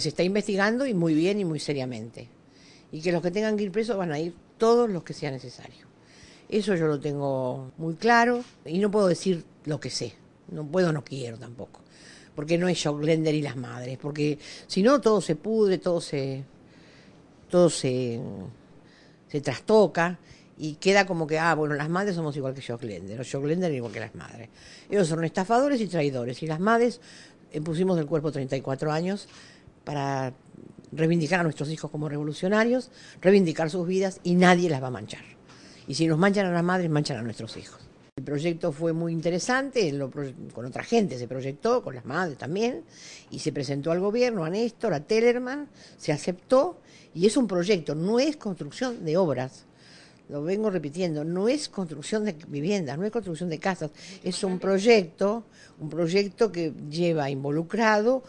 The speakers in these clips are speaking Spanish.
se está investigando y muy bien y muy seriamente. Y que los que tengan que ir presos van a ir todos los que sea necesario. Eso yo lo tengo muy claro y no puedo decir lo que sé. No puedo, no quiero tampoco. Porque no es Jock Glender y las madres. Porque si no, todo se pudre, todo se. todo se. se trastoca y queda como que, ah, bueno, las madres somos igual que Jock Glender, los Jock Glender igual que las madres. Ellos son estafadores y traidores, y las madres eh, pusimos el cuerpo 34 años para reivindicar a nuestros hijos como revolucionarios, reivindicar sus vidas y nadie las va a manchar. Y si nos manchan a las madres, manchan a nuestros hijos. El proyecto fue muy interesante, con otra gente se proyectó, con las madres también, y se presentó al gobierno, a Néstor, a Tellerman, se aceptó, y es un proyecto, no es construcción de obras, lo vengo repitiendo, no es construcción de viviendas, no es construcción de casas, es un proyecto, un proyecto que lleva involucrado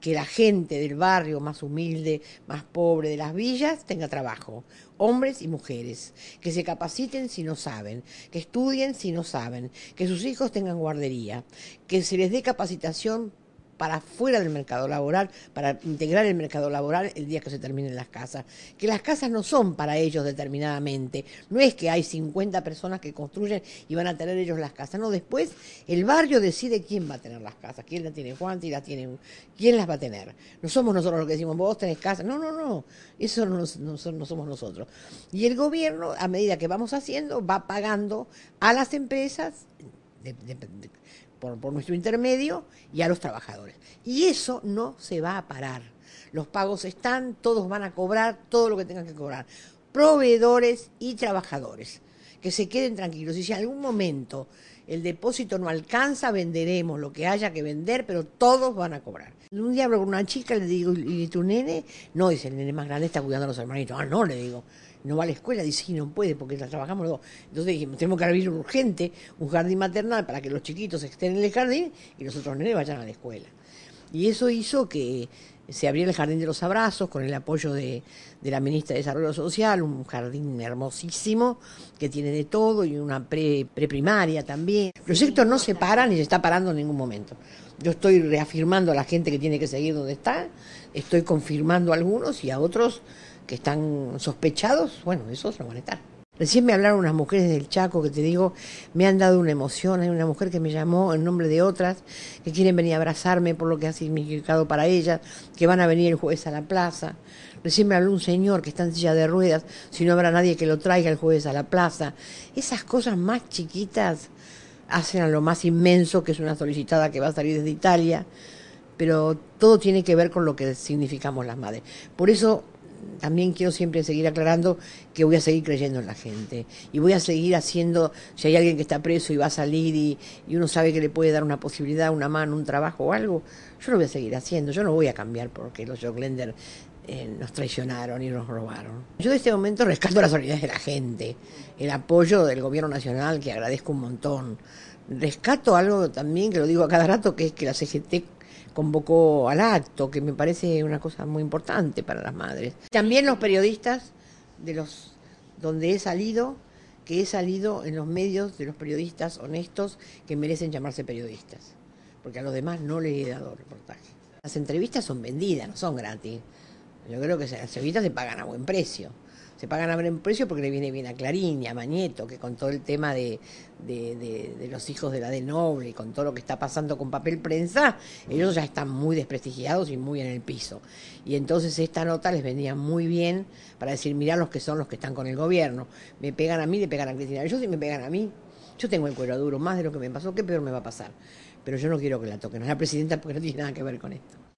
que la gente del barrio más humilde, más pobre de las villas tenga trabajo, hombres y mujeres, que se capaciten si no saben, que estudien si no saben, que sus hijos tengan guardería, que se les dé capacitación para fuera del mercado laboral, para integrar el mercado laboral el día que se terminen las casas. Que las casas no son para ellos determinadamente. No es que hay 50 personas que construyen y van a tener ellos las casas. No, después el barrio decide quién va a tener las casas, quién las tiene Juan, quién las quién las va a tener. No somos nosotros los que decimos, vos tenés casa. No, no, no. Eso no, somos nosotros. Y el gobierno, a medida que vamos haciendo, va pagando a las empresas por, por nuestro intermedio y a los trabajadores. Y eso no se va a parar. Los pagos están, todos van a cobrar todo lo que tengan que cobrar, proveedores y trabajadores que se queden tranquilos. Y si en algún momento el depósito no alcanza, venderemos lo que haya que vender, pero todos van a cobrar. Un día hablo con una chica, le digo, ¿y tu nene? No, dice, el nene más grande está cuidando a los hermanitos. Ah, no, le digo, no va a la escuela. Dice, sí, no puede porque la trabajamos los dos. Entonces dijimos, tenemos que abrir urgente un jardín maternal para que los chiquitos estén en el jardín y los otros nenes vayan a la escuela. Y eso hizo que se abrió el Jardín de los Abrazos con el apoyo de, la ministra de Desarrollo Social, un jardín hermosísimo que tiene de todo y una pre, preprimaria también. El proyecto no se para ni se está parando en ningún momento. Yo estoy reafirmando a la gente que tiene que seguir donde está, estoy confirmando a algunos y a otros que están sospechados, bueno, esos no van a estar. Recién me hablaron unas mujeres del Chaco que te digo, me han dado una emoción. Hay una mujer que me llamó en nombre de otras que quieren venir a abrazarme por lo que ha significado para ellas, que van a venir el jueves a la plaza. Recién me habló un señor que está en silla de ruedas, si no habrá nadie que lo traiga el jueves a la plaza. Esas cosas más chiquitas hacen a lo más inmenso, que es una solicitada que va a salir desde Italia, pero todo tiene que ver con lo que significamos las madres. Por eso también quiero siempre seguir aclarando que voy a seguir creyendo en la gente y voy a seguir haciendo, si hay alguien que está preso y va a salir y, uno sabe que le puede dar una posibilidad, una mano, un trabajo o algo, yo lo voy a seguir haciendo, yo no voy a cambiar porque los Joglender eh, nos traicionaron y nos robaron. Yo en este momento rescato las solidaridad de la gente, el apoyo del gobierno nacional que agradezco un montón. Rescato algo también que lo digo a cada rato, que es que la CGT convocó al acto, que me parece una cosa muy importante para las madres. También los periodistas de los donde he salido, que he salido en los medios de los periodistas honestos que merecen llamarse periodistas, porque a los demás no les he dado reportaje. Las entrevistas son vendidas, no son gratis. Yo creo que las entrevistas se pagan a buen precio se pagan a ver buen precio porque le viene bien a Clarín y a Mañeto, que con todo el tema de, de, los hijos de la de Noble, con todo lo que está pasando con papel prensa, ellos ya están muy desprestigiados y muy en el piso. Y entonces esta nota les venía muy bien para decir, mirá los que son los que están con el gobierno, me pegan a mí, le pegan a Cristina, Yo sí me pegan a mí, yo tengo el cuero duro, más de lo que me pasó, ¿qué peor me va a pasar? Pero yo no quiero que la toquen, a la presidenta porque no tiene nada que ver con esto.